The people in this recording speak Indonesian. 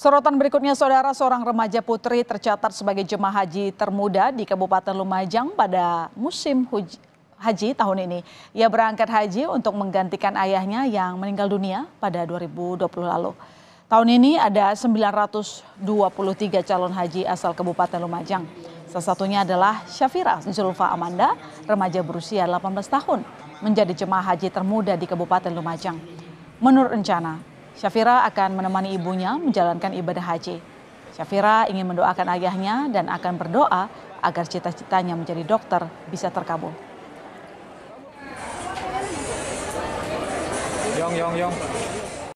Sorotan berikutnya, saudara seorang remaja putri tercatat sebagai jemaah haji termuda di Kabupaten Lumajang pada musim huji, haji tahun ini. Ia berangkat haji untuk menggantikan ayahnya yang meninggal dunia pada 2020 lalu. Tahun ini ada 923 calon haji asal Kabupaten Lumajang. Salah satunya adalah Syafira Zulfa Amanda, remaja berusia 18 tahun, menjadi jemaah haji termuda di Kabupaten Lumajang. Menurut rencana, Syafira akan menemani ibunya menjalankan ibadah haji. Syafira ingin mendoakan ayahnya dan akan berdoa agar cita-citanya menjadi dokter bisa terkabul. Yong, yong, yong.